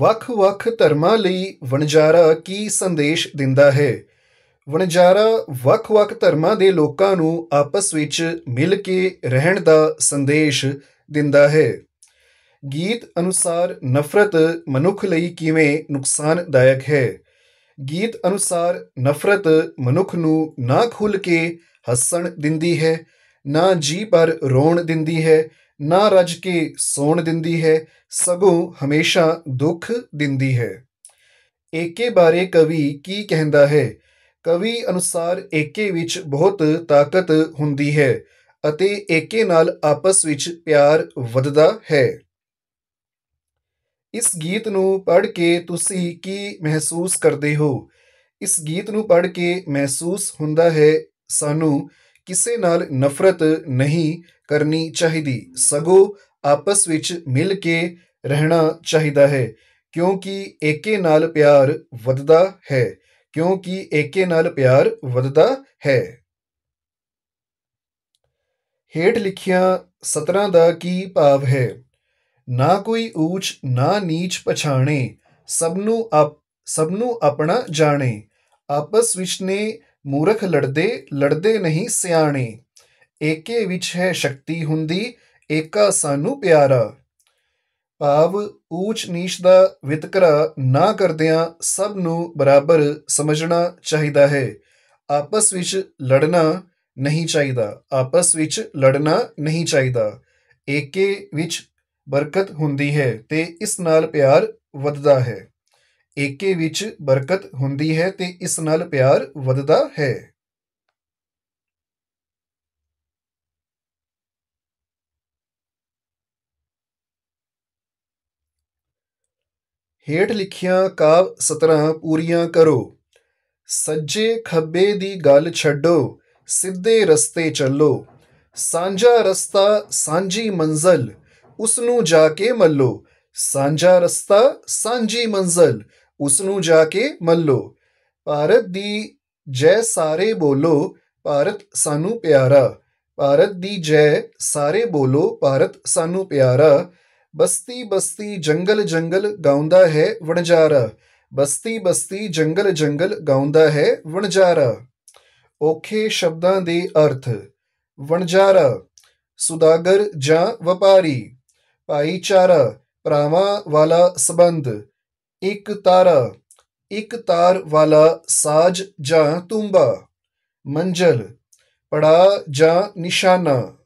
ਵੱਖ-ਵੱਖ ਧਰਮਾਂ ਲਈ ਵਣਜਾਰਾ ਕੀ ਸੰਦੇਸ਼ ਦਿੰਦਾ ਹੈ ਵਣਜਾਰਾ ਵੱਖ-ਵੱਖ ਧਰਮਾਂ ਦੇ ਲੋਕਾਂ ਨੂੰ ਆਪਸ ਵਿੱਚ ਮਿਲ ਕੇ ਰਹਿਣ ਦਾ ਸੰਦੇਸ਼ ਦਿੰਦਾ ਹੈ ਗੀਤ ਅਨੁਸਾਰ ਨਫ਼ਰਤ ਮਨੁੱਖ ਲਈ ਕਿਵੇਂ ਨੁਕਸਾਨਦਾਇਕ ਹੈ ਗੀਤ ਅਨੁਸਾਰ ਨਫ਼ਰਤ ਮਨੁੱਖ ਨੂੰ ਨਾ ਖੁੱਲ ਕੇ ਹੱਸਣ ਦਿੰਦੀ ਹੈ ਨਾ ਜੀ ਪਰ ਰੋਣ ਦਿੰਦੀ ਹੈ ਨਾ ਰਜ ਕੇ ਸੋਣ ਦਿੰਦੀ ਹੈ ਸਗੋਂ ਹਮੇਸ਼ਾ ਦੁੱਖ ਦਿੰਦੀ ਹੈ ਏਕੇ ਬਾਰੇ ਕਵੀ ਕੀ ਕਹਿੰਦਾ ਹੈ ਕਵੀ ਅਨੁਸਾਰ ਏਕੇ ਵਿੱਚ ਬਹੁਤ ਤਾਕਤ ਹੁੰਦੀ ਹੈ ਅਤੇ ਏਕੇ ਨਾਲ ਆਪਸ ਵਿੱਚ ਪਿਆਰ ਵਧਦਾ ਹੈ ਇਸ ਗੀਤ ਨੂੰ ਪੜ੍ਹ ਕੇ ਤੁਸੀਂ ਕੀ ਮਹਿਸੂਸ ਕਰਦੇ ਹੋ ਇਸ ਗੀਤ ਨੂੰ ਪੜ੍ਹ ਕੇ ਮਹਿਸੂਸ ਹੁੰਦਾ ਹੈ ਸਾਨੂੰ ਕਿਸੇ ਨਾਲ ਨਫ਼ਰਤ ਨਹੀਂ ਕਰਨੀ ਚਾਹੀਦੀ ਸਗੋਂ ਆਪਸ ਵਿੱਚ ਮਿਲ ਕੇ ਰਹਿਣਾ ਚਾਹੀਦਾ ਹੈ ਕਿਉਂਕਿ ਏਕੇ ਨਾਲ ਪਿਆਰ ਵੱਧਦਾ ਹੈ ਕਿਉਂਕਿ ਏਕੇ ਨਾਲ ਪਿਆਰ ਵੱਧਦਾ ਹੈ ਹੇਠ ਲਿਖਿਆ 17 ਦਾ ਕੀ ਭਾਵ ਹੈ ਨਾ ਕੋਈ ਊਚ ਨਾ ਨੀਚ ਪਛਾਣੇ ਸਭ ਨੂੰ ਆਪ ਸਭ ਨੂੰ ਆਪਣਾ ਜਾਣੇ ਆਪਸ ਵਿੱਚ ਨੇ ਮੂਰਖ ਲੜਦੇ ਲੜਦੇ ਨਹੀਂ ਸਿਆਣੇ ਏਕੇ ਵਿੱਚ ਹੈ ਸ਼ਕਤੀ ਹੁੰਦੀ ਏਕਾ ਸਾਨੂੰ ਪਿਆਰਾ ਭਾਵ ਊਚ ਨੀਚ ਦਾ ਵਿਤਕਰ ਨਾ ਕਰਦਿਆਂ ਸਭ ਨੂੰ ਬਰਾਬਰ ਸਮਝਣਾ ਚਾਹੀਦਾ ਹੈ ਆਪਸ ਵਿੱਚ ਲੜਨਾ ਨਹੀਂ ਚਾਹੀਦਾ ਆਪਸ ਵਿੱਚ ਲੜਨਾ ਨਹੀਂ ਚਾਹੀਦਾ ਏਕੇ ਵਿੱਚ ਬਰਕਤ ਹੁੰਦੀ ਹੈ ਤੇ ਇਸ ਨਾਲ ਪਿਆਰ ਵੱਧਦਾ ਹੈ ਏਕੇ ਵਿੱਚ ਬਰਕਤ ਹੁੰਦੀ ਹੈ ਤੇ ਇਸ ਨਾਲ ਪਿਆਰ ਵੱਧਦਾ ਹੈ ਹੇਠ ਲਿਖੀਆਂ ਕਾਵ 17 ਪੂਰੀਆਂ ਕਰੋ ਸੱਜੇ ਖੱਬੇ ਦੀ ਗੱਲ ਛੱਡੋ ਸਿੱਧੇ ਰਸਤੇ ਚੱਲੋ ਸਾਂਝਾ ਰਸਤਾ ਸਾਂਝੀ ਮੰਜ਼ਲ ਉਸ ਨੂੰ ਜਾ ਕੇ ਮੱਲੋ ਸਾਂਝਾ ਰਸਤਾ ਸਾਂਝੀ ਮੰਜ਼ਲ ਉਸ ਨੂੰ ਜਾ ਕੇ ਮੱਲੋ ਭਾਰਤ ਦੀ ਜੈ ਸਾਰੇ ਬੋਲੋ ਭਾਰਤ ਸਾਨੂੰ ਪਿਆਰਾ ਭਾਰਤ ਦੀ ਜੈ ਸਾਰੇ ਬੋਲੋ ਭਾਰਤ ਸਾਨੂੰ ਪਿਆਰਾ बस्ती बस्ती जंगल जंगल गाउंदा है वणजारा ਬਸਤੀ ਬਸਤੀ ਜੰਗਲ ਜੰਗਲ ਗਾਉਂਦਾ ਹੈ ਵਣਜਾਰਾ ਔਖੇ ਸ਼ਬਦਾਂ ਦੇ ਅਰਥ ਵਣਜਾਰਾ ਸੁਦਾਗਰ ਜਾਂ ਵਪਾਰੀ ਭਾਈਚਾਰਾ ਭਰਾਵਾਂ ਵਾਲਾ ਸਬੰਧ ਇੱਕ ਤਾਰਾ ਇੱਕ ਤਾਰ ਵਾਲਾ ਸਾਜ ਜਾਂ ਤੁੰਬਾ ਮੰਜ਼ਲ ਪੜਾ ਜਾਂ ਨਿਸ਼ਾਨਾ